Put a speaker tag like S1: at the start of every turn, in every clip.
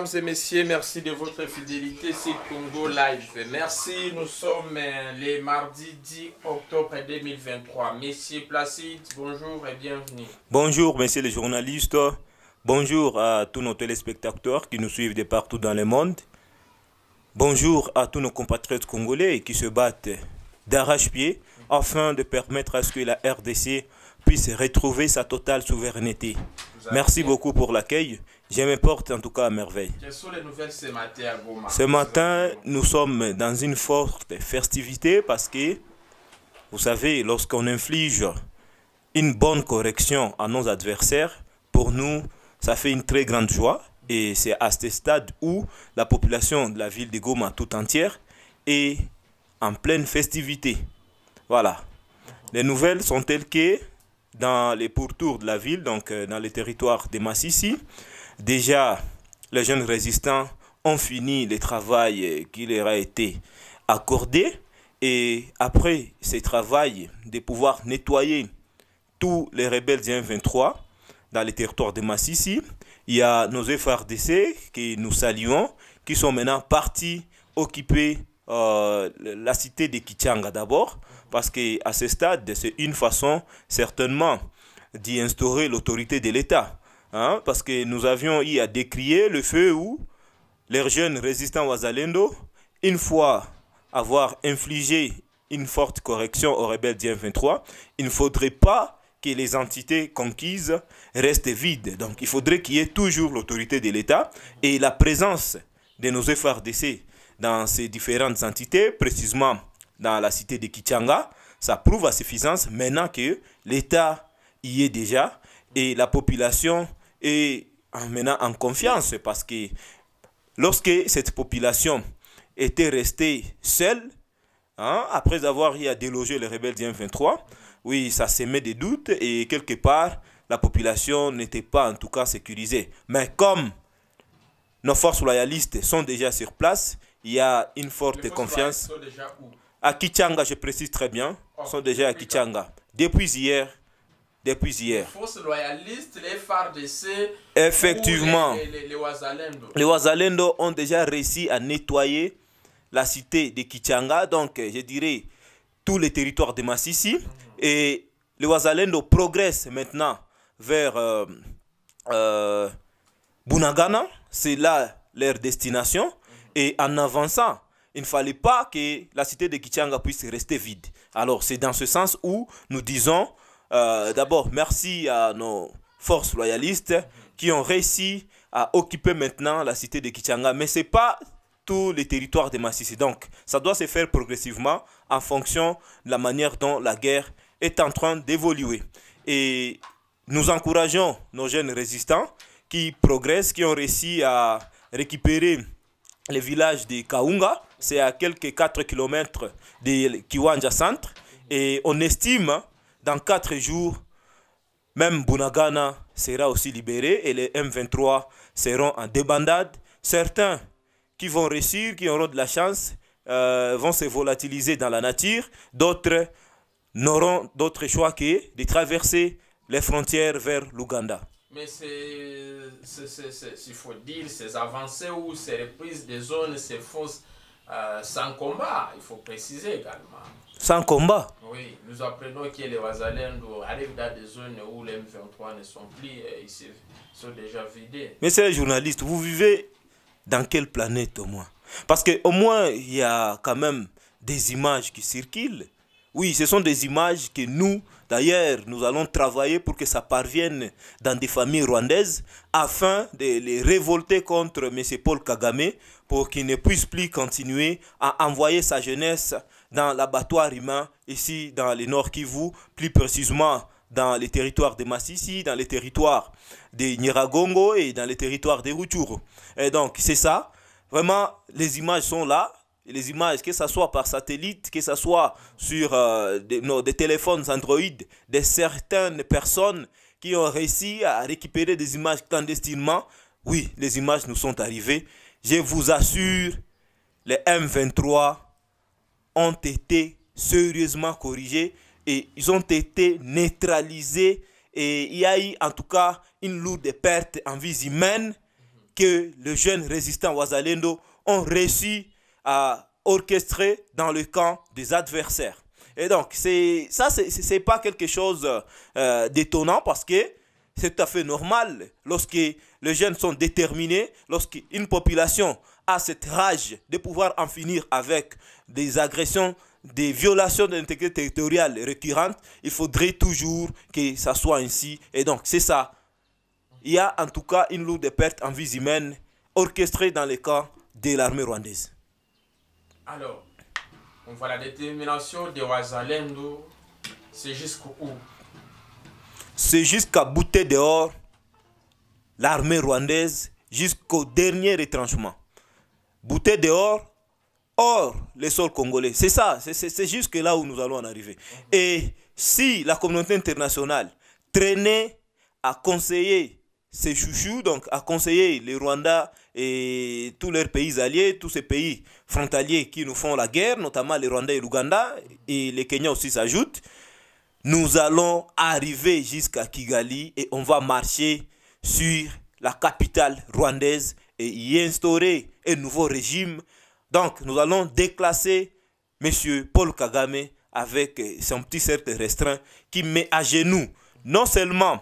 S1: mesdames et messieurs, merci de votre fidélité. C'est Congo Live. Merci, nous sommes euh, les mardis 10 octobre 2023. Messieurs Placide, bonjour et bienvenue.
S2: Bonjour, messieurs les journalistes. Bonjour à tous nos téléspectateurs qui nous suivent de partout dans le monde. Bonjour à tous nos compatriotes congolais qui se battent d'arrache-pied afin de permettre à ce que la RDC puisse retrouver sa totale souveraineté. Merci beaucoup pour l'accueil. Je me porte en tout cas à merveille.
S1: Quelles sont les nouvelles ce matin à Goma Ce
S2: matin, nous sommes dans une forte festivité parce que, vous savez, lorsqu'on inflige une bonne correction à nos adversaires, pour nous, ça fait une très grande joie. Et c'est à ce stade où la population de la ville de Goma tout entière est en pleine festivité. Voilà. Les nouvelles sont telles que dans les pourtours de la ville, donc euh, dans les territoires de Massissi. Déjà, les jeunes résistants ont fini le travail euh, qui leur a été accordé. Et après ce travail de pouvoir nettoyer tous les rebelles du 23 dans les territoires de Massissi, il y a nos FRDC que nous saluons, qui sont maintenant partis occuper euh, la cité de Kichanga d'abord, parce à ce stade, c'est une façon, certainement, d'y instaurer l'autorité de l'État. Hein. Parce que nous avions eu à décrier le feu où les jeunes résistants Wazalendo, une fois avoir infligé une forte correction aux rebelles d'IM23, il ne faudrait pas que les entités conquises restent vides. Donc il faudrait qu'il y ait toujours l'autorité de l'État et la présence de nos efforts FRDC dans ces différentes entités, précisément dans la cité de Kichanga. Ça prouve à suffisance maintenant que l'État y est déjà et la population est maintenant en confiance parce que lorsque cette population était restée seule, hein, après avoir y a délogé les rebelles du M23, oui, ça s'émet des doutes et quelque part, la population n'était pas en tout cas sécurisée. Mais comme nos forces loyalistes sont déjà sur place, il y a une forte confiance à Kichanga, je précise très bien, sont déjà à Kichanga. Depuis hier, depuis hier. Les
S1: forces royalistes, les FARDC, effectivement, les, effectivement.
S2: les, Wazalendo. ont déjà réussi à nettoyer la cité de Kichanga, donc euh, je dirais tous les territoires de Massissi. Et les Wazalendo progressent maintenant vers euh, euh, Bunagana, c'est là leur destination. Et en avançant, il ne fallait pas que la cité de Kichanga puisse rester vide. Alors c'est dans ce sens où nous disons euh, d'abord merci à nos forces loyalistes qui ont réussi à occuper maintenant la cité de Kichanga. Mais ce n'est pas tous les territoires de Massissi. Donc ça doit se faire progressivement en fonction de la manière dont la guerre est en train d'évoluer. Et nous encourageons nos jeunes résistants qui progressent, qui ont réussi à récupérer le village de Kaunga. C'est à quelques 4 km de Kiwanja Centre. Et on estime, dans 4 jours, même Bunagana sera aussi libéré et les M23 seront en débandade. Certains qui vont réussir, qui auront de la chance, euh, vont se volatiliser dans la nature. D'autres n'auront d'autre choix que de traverser les frontières vers l'Ouganda.
S1: Mais c'est, il faut dire, ces avancées ou ces reprises des zones, ces fausses, euh, sans combat, il faut préciser également.
S2: Sans combat
S1: Oui, nous apprenons que les Wazalendo arrivent dans des zones où les M23 ne sont plus, et euh, ils sont déjà vidés.
S2: Mais c'est journalistes, vous vivez dans quelle planète au moins Parce qu'au moins, il y a quand même des images qui circulent. Oui, ce sont des images que nous, D'ailleurs, nous allons travailler pour que ça parvienne dans des familles rwandaises afin de les révolter contre M. Paul Kagame pour qu'il ne puisse plus continuer à envoyer sa jeunesse dans l'abattoir humain ici dans le Nord Kivu, plus précisément dans les territoires de Massissi, dans les territoires de Niragongo et dans les territoires de Rutshuru. Et donc, c'est ça. Vraiment, les images sont là les images, que ce soit par satellite, que ce soit sur euh, des, téléphones Android, de certaines personnes qui ont réussi à récupérer des images clandestinement, oui, les images nous sont arrivées. Je vous assure, les M23 ont été sérieusement corrigés et ils ont été neutralisés et il y a eu en tout cas une lourde perte en vie humaine que le jeune résistant Wazalendo ont reçu à orchestré dans le camp des adversaires. Et donc, c'est ça, c'est pas quelque chose euh, d'étonnant parce que c'est tout à fait normal lorsque les jeunes sont déterminés, lorsqu'une population a cette rage de pouvoir en finir avec des agressions, des violations de l'intégrité territoriale récurrentes, il faudrait toujours que ça soit ainsi. Et donc, c'est ça. Il y a en tout cas une lourde perte en vie humaine orchestrée dans le camp de l'armée rwandaise.
S1: Alors, on voit la détermination de Wazalendo, c'est jusqu'où
S2: C'est jusqu'à bouter dehors l'armée rwandaise jusqu'au dernier retranchement. Bouter dehors, hors les sols congolais. C'est ça, c'est jusque là où nous allons en arriver. Et si la communauté internationale traînait à conseiller ces chouchous, donc à conseiller les Rwandais et tous leurs pays alliés, tous ces pays frontaliers qui nous font la guerre, notamment les Rwandais et l'Ouganda, et les Kenyans aussi s'ajoutent, nous allons arriver jusqu'à Kigali et on va marcher sur la capitale rwandaise et y instaurer un nouveau régime. Donc nous allons déclasser M. Paul Kagame avec son petit cercle restreint qui met à genoux non seulement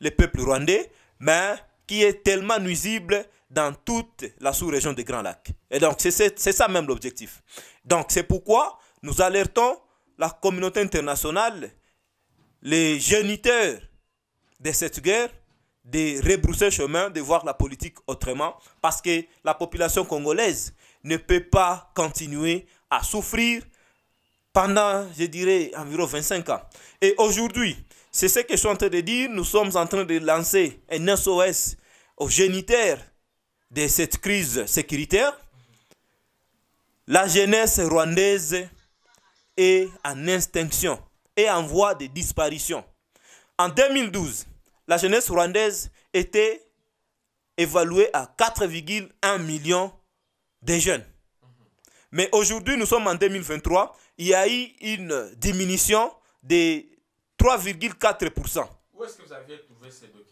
S2: le peuple rwandais, mais qui est tellement nuisible dans toute la sous-région des Grands Lacs. Et donc, c'est ça même l'objectif. Donc, c'est pourquoi nous alertons la communauté internationale, les géniteurs de cette guerre, de rebrousser chemin, de voir la politique autrement, parce que la population congolaise ne peut pas continuer à souffrir pendant, je dirais, environ 25 ans. Et aujourd'hui, c'est ce que je suis en train de dire, nous sommes en train de lancer un SOS aux géniteurs de cette crise sécuritaire, la jeunesse rwandaise est en extinction et en voie de disparition. En 2012, la jeunesse rwandaise était évaluée à 4,1 millions de jeunes. Mais aujourd'hui, nous sommes en 2023, il y a eu une diminution de 3,4%.
S1: Où est-ce que vous avez tout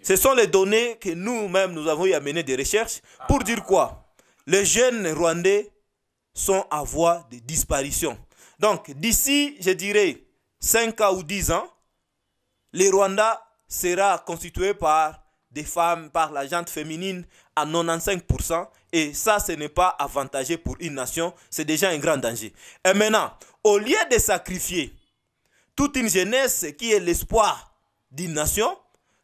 S2: ce sont les données que nous-mêmes, nous avons eu à des recherches pour ah. dire quoi Les jeunes Rwandais sont à voie de disparition. Donc, d'ici, je dirais, 5 ou 10 ans, le Rwanda sera constitué par des femmes, par la gente féminine à 95%. Et ça, ce n'est pas avantageux pour une nation. C'est déjà un grand danger. Et maintenant, au lieu de sacrifier toute une jeunesse qui est l'espoir d'une nation,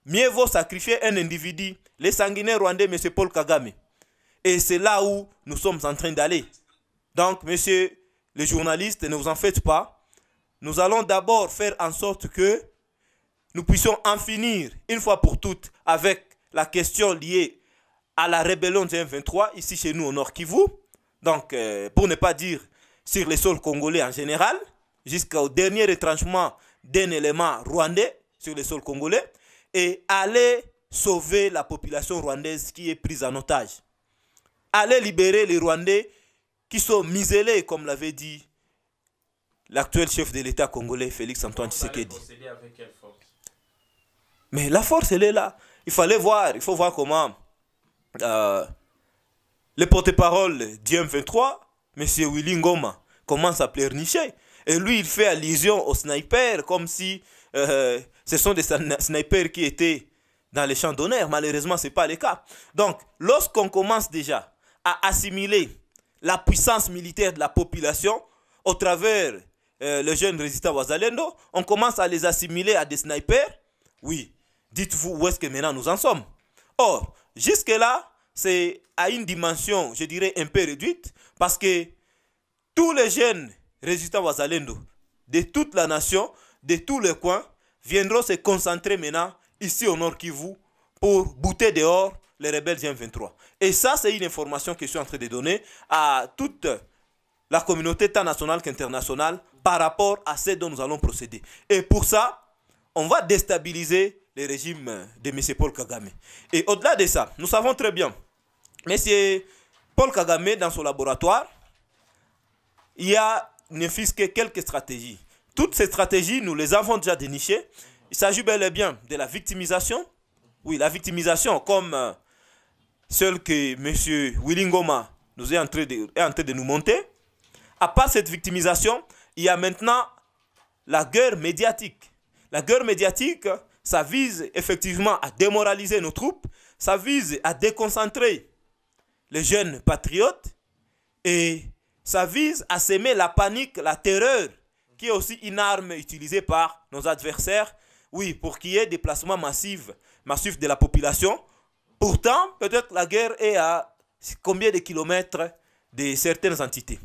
S2: Mieux vaut sacrifier un individu, les sanguinaires rwandais, M. Paul Kagame. Et c'est là où nous sommes en train d'aller. Donc, monsieur les journalistes, ne vous en faites pas. Nous allons d'abord faire en sorte que nous puissions en finir une fois pour toutes avec la question liée à la rébellion du M23 ici chez nous au Nord Kivu. Donc, euh, pour ne pas dire sur les sols congolais en général, jusqu'au dernier retranchement d'un élément rwandais sur les sols congolais et aller sauver la population rwandaise qui est prise en otage. Aller libérer les Rwandais qui sont misélés, comme l'avait dit l'actuel chef de l'État congolais, Félix Antoine Tshisekedi. Mais la force, elle est là. Il fallait voir, il faut voir comment euh, le porte-parole d'IM23, M. Willy Ngoma, commence à pleurnicher. Et lui, il fait allusion aux snipers comme si euh, ce sont des snipers qui étaient dans les champs d'honneur. Malheureusement, ce n'est pas le cas. Donc, lorsqu'on commence déjà à assimiler la puissance militaire de la population au travers euh, le jeune résistant Wazalendo, on commence à les assimiler à des snipers. Oui, dites-vous où est-ce que maintenant nous en sommes. Or, jusque-là, c'est à une dimension, je dirais, un peu réduite, parce que tous les jeunes résistants Wazalendo, de toute la nation, de tous les coins, viendront se concentrer maintenant ici au Nord Kivu pour bouter dehors les rebelles M23. Et ça, c'est une information que je suis en train de donner à toute la communauté tant nationale qu'internationale par rapport à ce dont nous allons procéder. Et pour ça, on va déstabiliser le régime de M. Paul Kagame. Et au-delà de ça, nous savons très bien, M. Paul Kagame, dans son laboratoire, il y a ne fût que quelques stratégies. Toutes ces stratégies, nous les avons déjà dénichées. Il s'agit bel et bien de la victimisation. Oui, la victimisation, comme euh, celle que M. Willingoma nous est en, train de, est de nous monter. À part cette victimisation, il y a maintenant la guerre médiatique. La guerre médiatique, ça vise effectivement à démoraliser nos troupes, ça vise à déconcentrer les jeunes patriotes et ça vise à semer la panique, la terreur qui est aussi une arme utilisée par nos adversaires, oui, pour qu'il y ait des placements massifs, de la population. Pourtant, peut-être la guerre est à combien de kilomètres de certaines entités.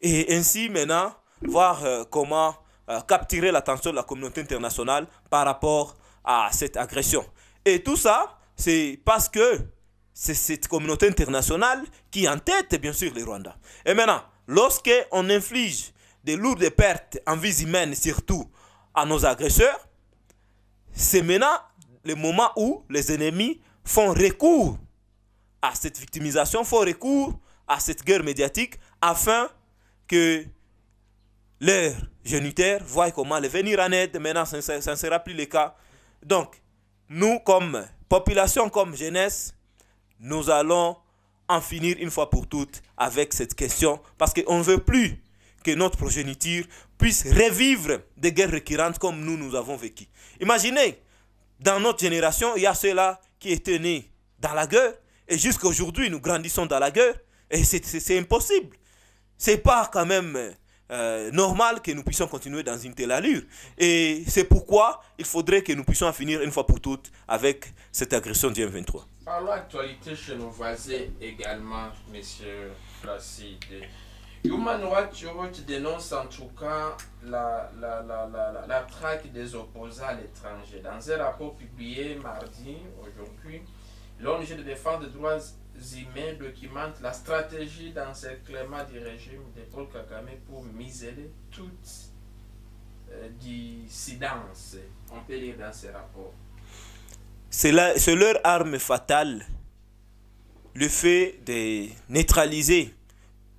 S2: Et ainsi, maintenant, voir euh, comment euh, capturer l'attention de la communauté internationale par rapport à cette agression. Et tout ça, c'est parce que c'est cette communauté internationale qui en tête, bien sûr, les Rwandais. Et maintenant, lorsqu'on on inflige de lourdes pertes en vie humaine surtout à nos agresseurs, c'est maintenant le moment où les ennemis font recours à cette victimisation, font recours à cette guerre médiatique afin que leurs génitaires voient comment les venir en aide. Maintenant, ça ne sera plus le cas. Donc, nous, comme population, comme jeunesse, nous allons en finir une fois pour toutes avec cette question parce qu'on ne veut plus que notre progéniture puisse revivre des guerres récurrentes comme nous, nous avons vécu. Imaginez, dans notre génération, il y a ceux-là qui étaient nés dans la guerre, et jusqu'à aujourd'hui, nous grandissons dans la guerre, et c'est impossible. C'est pas quand même euh, normal que nous puissions continuer dans une telle allure. Et c'est pourquoi il faudrait que nous puissions en finir une fois pour toutes avec cette agression du M23.
S1: Parlons actualité chez nos voisins également, monsieur Placide. Human Rights Watch dénonce en tout cas la, traque des opposants à l'étranger. Dans un rapport publié mardi, aujourd'hui, l'ONG de défense des droits humains documente la stratégie d'encerclement du régime de Paul Kagame pour miser toute euh, dissidence. On peut lire dans ce rapport.
S2: C'est leur arme fatale, le fait de neutraliser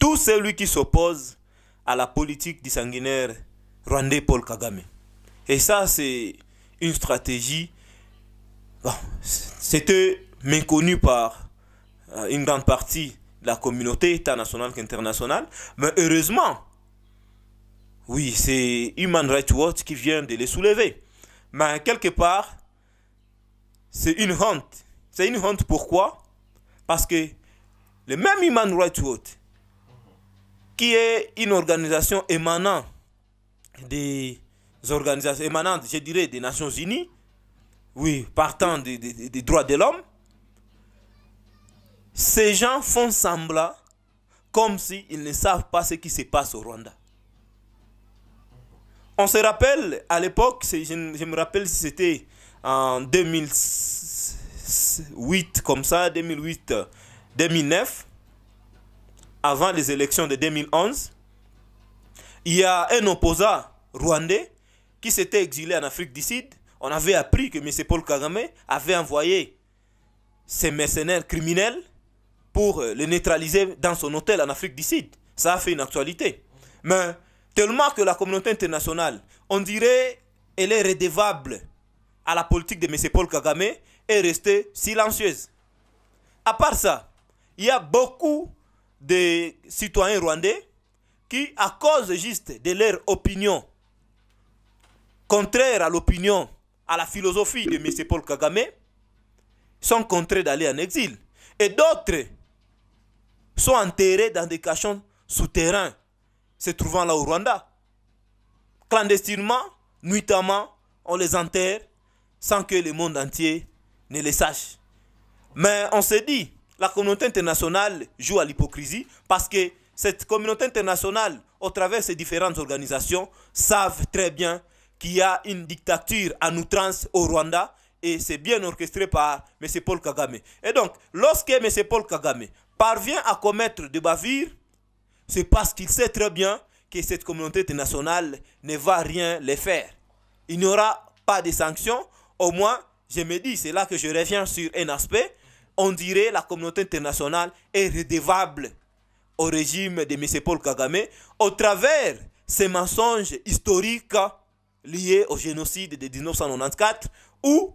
S2: tout celui qui s'oppose à la politique du sanguinaire rwandais Paul Kagame. Et ça, c'est une stratégie. c'était méconnu par euh, une grande partie de la communauté, tant nationale qu'internationale. Mais heureusement, oui, c'est Human Rights Watch qui vient de les soulever. Mais quelque part, c'est une honte. C'est une honte pourquoi Parce que le même Human Rights Watch qui est une organisation émanant des organisations émanantes, je dirais, des Nations Unies, oui, partant des, droits de l'homme, ces gens font semblant comme s'ils ne savent pas ce qui se passe au Rwanda. On se rappelle, à l'époque, je, je, me rappelle si c'était en 2008, comme ça, 2008, 2009, avant les élections de 2011, il y a un opposant rwandais qui s'était exilé en Afrique du Sud. On avait appris que M. Paul Kagame avait envoyé ses mercenaires criminels pour euh, les neutraliser dans son hôtel en Afrique du Sud. Ça a fait une actualité. Mais tellement que la communauté internationale, on dirait, elle est redevable à la politique de M. Paul Kagame et restée silencieuse. À part ça, il y a beaucoup des citoyens rwandais qui, à cause juste de leur opinion, contraire à l'opinion, à la philosophie de M. Paul Kagame, sont contraints d'aller en exil. Et d'autres sont enterrés dans des cachons souterrains, se trouvant là au Rwanda. Clandestinement, nuitamment, on les enterre sans que le monde entier ne les sache. Mais on se dit, la communauté internationale joue à l'hypocrisie parce que cette communauté internationale, au travers de ses différentes organisations, savent très bien qu'il y a une dictature en outrance au Rwanda et c'est bien orchestré par M. Paul Kagame. Et donc, lorsque M. Paul Kagame parvient à commettre des bavures, c'est parce qu'il sait très bien que cette communauté internationale ne va rien les faire. Il n'y aura pas de sanctions. Au moins, je me dis, c'est là que je reviens sur un aspect on dirait la communauté internationale est redevable au régime de M. Paul Kagame au travers ces mensonges historiques liés au génocide de 1994 où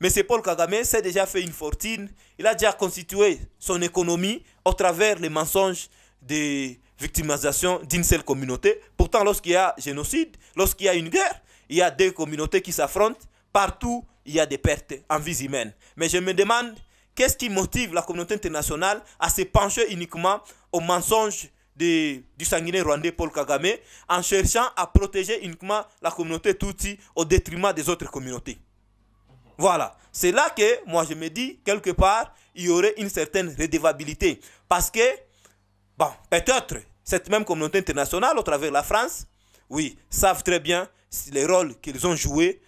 S2: M. Paul Kagame s'est déjà fait une fortune, il a déjà constitué son économie au travers les mensonges de victimisation d'une seule communauté. Pourtant, lorsqu'il y a génocide, lorsqu'il y a une guerre, il y a deux communautés qui s'affrontent. Partout, il y a des pertes en vie humaine. Mais je me demande Qu'est-ce qui motive la communauté internationale à se pencher uniquement au mensonge du sanguiné rwandais Paul Kagame en cherchant à protéger uniquement la communauté Tutsi au détriment des autres communautés Voilà. C'est là que moi je me dis, quelque part, il y aurait une certaine redevabilité. Parce que, bon, peut-être, cette même communauté internationale, au travers de la France, oui, savent très bien les rôles qu'ils ont joués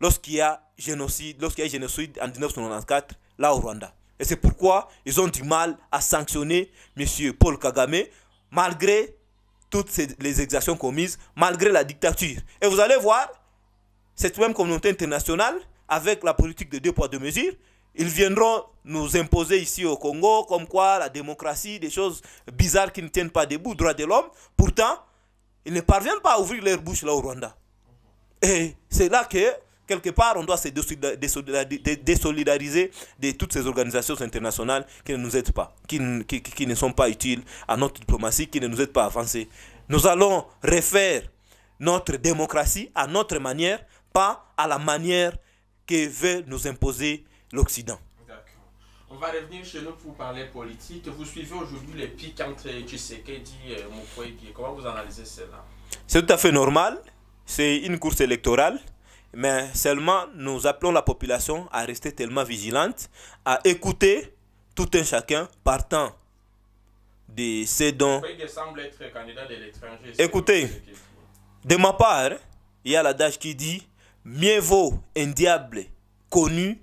S2: lorsqu'il y a génocide, lorsqu'il y a génocide en 1994 là au Rwanda. Et c'est pourquoi ils ont du mal à sanctionner M. Paul Kagame, malgré toutes les exactions commises, malgré la dictature. Et vous allez voir, cette même communauté internationale, avec la politique de deux poids, deux mesures, ils viendront nous imposer ici au Congo, comme quoi la démocratie, des choses bizarres qui ne tiennent pas debout, droits de l'homme. Pourtant, ils ne parviennent pas à ouvrir leur bouche là au Rwanda. Et c'est là que quelque part, on doit se désolidariser de toutes ces organisations internationales qui ne nous aident pas, qui, ne sont pas utiles à notre diplomatie, qui ne nous aident pas à avancer. Nous allons refaire notre démocratie à notre manière, pas à la manière que veut nous imposer l'Occident.
S1: On va revenir chez nous pour parler politique. Vous suivez aujourd'hui les pics entre Tshisekedi et Mukwege. Comment vous analysez cela
S2: C'est tout à fait normal. C'est une course électorale. Mais seulement, nous appelons la population à rester tellement vigilante, à écouter tout un chacun partant de ces dons. Écoutez, de ma part, il y a l'adage qui dit Mieux vaut un diable connu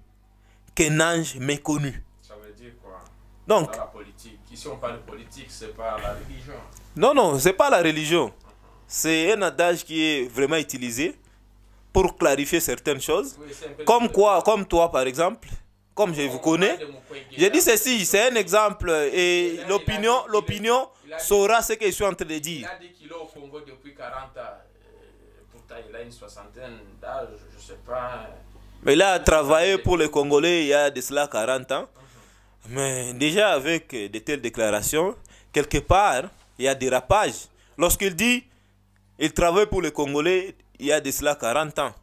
S2: qu'un ange méconnu.
S1: Ça veut dire quoi Donc, la politique. on parle politique, c'est pas la religion.
S2: Non, non, c'est pas la religion. C'est un adage qui est vraiment utilisé pour clarifier certaines choses. comme quoi, comme toi par exemple, comme je vous connais, j'ai dit ceci, c'est un exemple et l'opinion l'opinion saura ce que je suis en train de dire.
S1: Il a dit qu'il au Congo depuis 40 ans. Euh, pourtant, il a une soixantaine d'âge, je ne sais pas.
S2: Mais il a travaillé pour les Congolais il y a de cela 40 ans. Mhm. Mais déjà avec de telles déclarations, quelque part, il y a des Lorsqu'il dit il travaille pour les Congolais, il y a de cela 40 ans.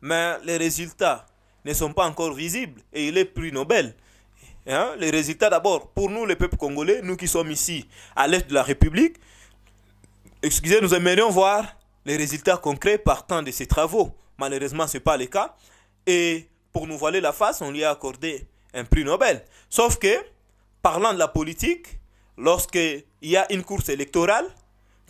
S2: Mais les résultats ne sont pas encore visibles et il est prix Nobel. Hein? Les résultats d'abord, pour nous, le peuple congolais, nous qui sommes ici à l'est de la République, excusez, nous aimerions voir les résultats concrets partant de ces travaux. Malheureusement, ce n'est pas le cas. Et pour nous voiler la face, on lui a accordé un prix Nobel. Sauf que, parlant de la politique, lorsqu'il y a une course électorale,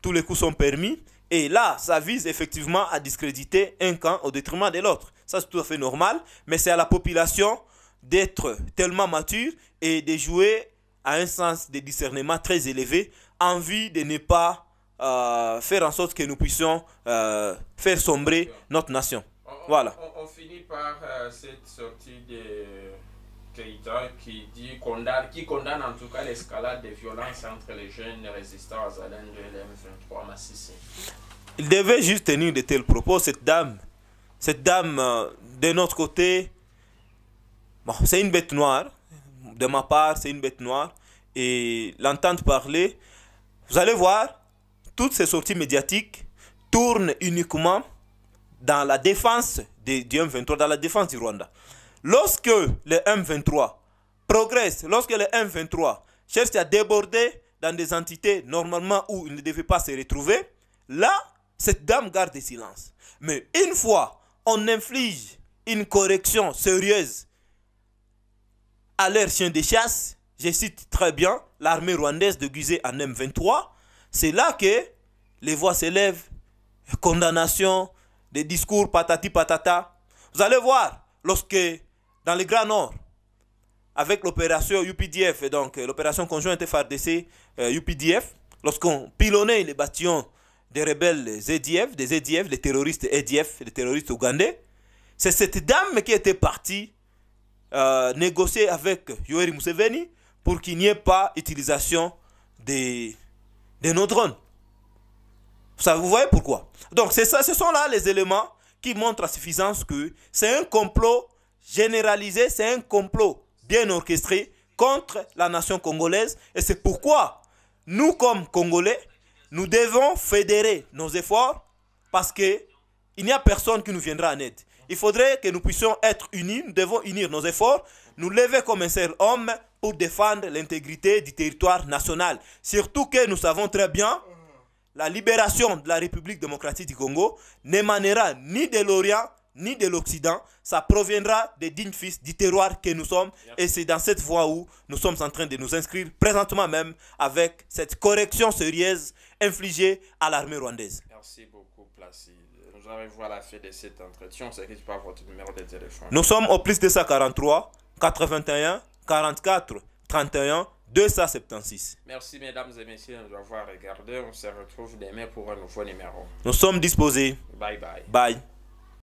S2: tous les coups sont permis et là, ça vise effectivement à discréditer un camp au détriment de l'autre. Ça, c'est tout à fait normal, mais c'est à la population d'être tellement mature et de jouer à un sens de discernement très élevé, envie de ne pas euh, faire en sorte que nous puissions euh, faire sombrer notre nation. voilà.
S1: On, finit par euh, cette sortie de qui dit condamne, qui condamne en tout cas l'escalade des violences entre les jeunes résistants à l'aide de l'M23
S2: Il devait juste tenir de tels propos, cette dame. Cette dame, euh, de notre côté, c'est une bête noire. De ma part, c'est une bête noire. Et l'entendre parler, vous allez voir, toutes ces sorties médiatiques tournent uniquement dans la défense du M23, dans la défense du Rwanda. Lorsque le M23 progresse, lorsque le M23 cherche à déborder dans des entités normalement où il ne devait pas se retrouver, là, cette dame garde le silence. Mais une fois on inflige une correction sérieuse à leur chien de chasse, je cite très bien l'armée rwandaise de en M23, c'est là que les voix s'élèvent, condamnation, des discours patati patata. Vous allez voir, lorsque dans le Grand Nord, avec l'opération UPDF, donc euh, l'opération conjointe FRDC UPDF, euh, lorsqu'on pilonnait les bastions des rebelles ZDF, e des ZDF, e des terroristes EDF, des terroristes ougandais, c'est cette dame qui était partie euh, négocier avec Yoweri Museveni pour qu'il n'y ait pas utilisation des, des drones. Ça, vous voyez pourquoi Donc, c'est ça, ce sont là les éléments qui montrent à suffisance que c'est un complot généralisé, c'est un complot bien orchestré contre la nation congolaise. Et c'est pourquoi nous, comme Congolais, nous devons fédérer nos efforts parce que il n'y a personne qui nous viendra en aide. Il faudrait que nous puissions être unis, nous devons unir nos efforts, nous lever comme un seul homme pour défendre l'intégrité du territoire national. Surtout que nous savons très bien, la libération de la République démocratique du Congo n'émanera ni de l'Orient, ni de l'Occident, ça proviendra des dignes fils du terroir que nous sommes. Et c'est dans cette voie où nous sommes en train de nous inscrire présentement même avec cette correction sérieuse infligée
S1: à l'armée rwandaise. Merci beaucoup, Placide. Nous arrivons à la fin de cette entretien. On s'écrit par votre numéro de téléphone. Nous sommes au
S2: plus 243 81 44 31 276.
S1: Merci mesdames et messieurs de nous avoir On se retrouve demain pour un nouveau numéro.
S2: Nous sommes disposés. Bye bye. Bye.